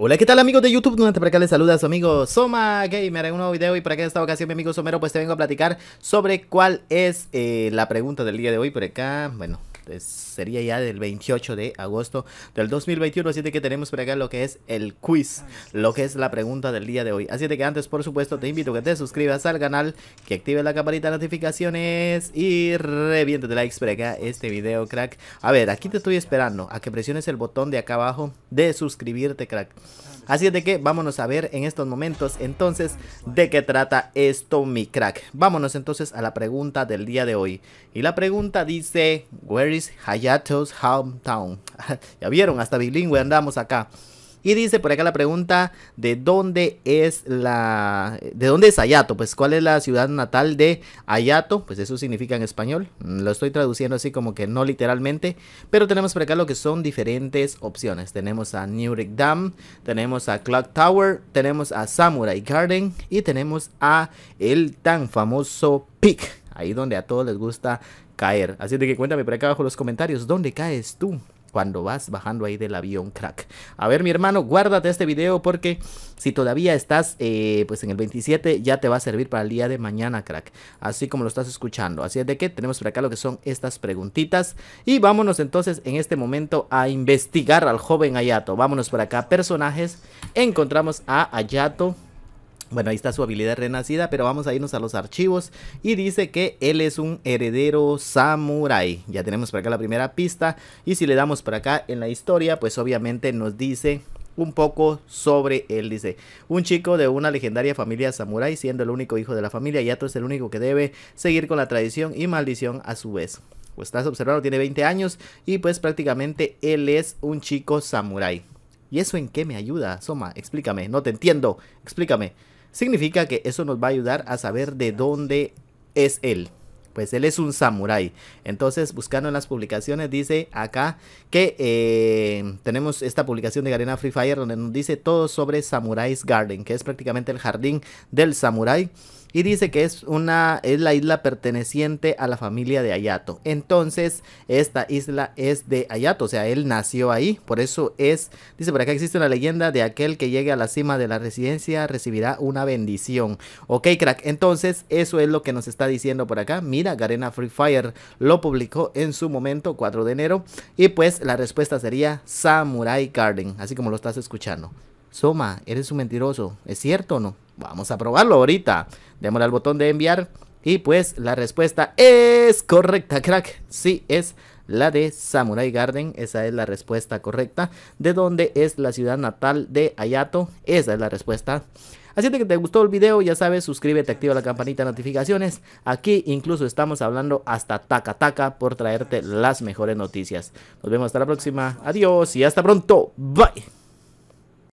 Hola, ¿qué tal amigos de YouTube? Durante por acá les saluda a su amigo Soma Gamer en un nuevo video y para en esta ocasión mi amigo Somero pues te vengo a platicar sobre cuál es eh, la pregunta del día de hoy por acá, bueno, sería ya del 28 de agosto del 2021. Así de que tenemos por acá lo que es el quiz, ah, lo que es la pregunta del día de hoy. Así de que antes, por supuesto, te invito a que te suscribas al canal, que actives la campanita de notificaciones y de likes por acá este video, crack. A ver, aquí te estoy esperando a que presiones el botón de acá abajo de suscribirte, crack. Así de que vámonos a ver en estos momentos entonces de qué trata esto, mi crack. Vámonos entonces a la pregunta del día de hoy. Y la pregunta dice, ¿Where Hayato's Hometown. ya vieron, hasta bilingüe andamos acá. Y dice por acá la pregunta de dónde es la de dónde es pues cuál es la ciudad natal de Hayato pues eso significa en español. Mm, lo estoy traduciendo así como que no literalmente, pero tenemos por acá lo que son diferentes opciones. Tenemos a York Dam, tenemos a Clock Tower, tenemos a Samurai Garden y tenemos a el tan famoso Peak ahí donde a todos les gusta caer. Así de que cuéntame por acá abajo en los comentarios, ¿dónde caes tú? cuando vas bajando ahí del avión, crack. A ver, mi hermano, guárdate este video porque si todavía estás eh, pues en el 27, ya te va a servir para el día de mañana, crack. Así como lo estás escuchando. Así es de que tenemos por acá lo que son estas preguntitas. Y vámonos entonces en este momento a investigar al joven Ayato. Vámonos por acá, personajes. Encontramos a Ayato bueno, ahí está su habilidad renacida, pero vamos a irnos a los archivos y dice que él es un heredero samurai. Ya tenemos por acá la primera pista y si le damos para acá en la historia, pues obviamente nos dice un poco sobre él. Dice, un chico de una legendaria familia samurai, siendo el único hijo de la familia, y otro es el único que debe seguir con la tradición y maldición a su vez. Pues estás observando, tiene 20 años y pues prácticamente él es un chico samurái. ¿Y eso en qué me ayuda? Soma, explícame, no te entiendo, explícame significa que eso nos va a ayudar a saber de dónde es él. Pues él es un samurái. Entonces, buscando en las publicaciones, dice acá que eh, tenemos esta publicación de Garena Free Fire donde nos dice todo sobre Samurai's Garden, que es prácticamente el jardín del samurái. Y dice que es, una, es la isla perteneciente a la familia de Ayato. Entonces, esta isla es de Ayato, o sea, él nació ahí. Por eso es, dice, por acá existe una leyenda de aquel que llegue a la cima de la residencia recibirá una bendición. Ok, crack. Entonces, eso es lo que nos está diciendo por acá. Mira, Garena Free Fire lo publicó en su momento, 4 de enero. Y pues la respuesta sería Samurai Garden, así como lo estás escuchando. Soma, eres un mentiroso. ¿Es cierto o no? Vamos a probarlo ahorita. Démosle al botón de enviar. Y pues la respuesta es correcta, crack. Sí, es la de Samurai Garden. Esa es la respuesta correcta. De dónde es la ciudad natal de Hayato? Esa es la respuesta. Así que te gustó el video, ya sabes, suscríbete, activa la campanita de notificaciones. Aquí incluso estamos hablando hasta taca taca por traerte las mejores noticias. Nos vemos hasta la próxima. Adiós y hasta pronto. Bye.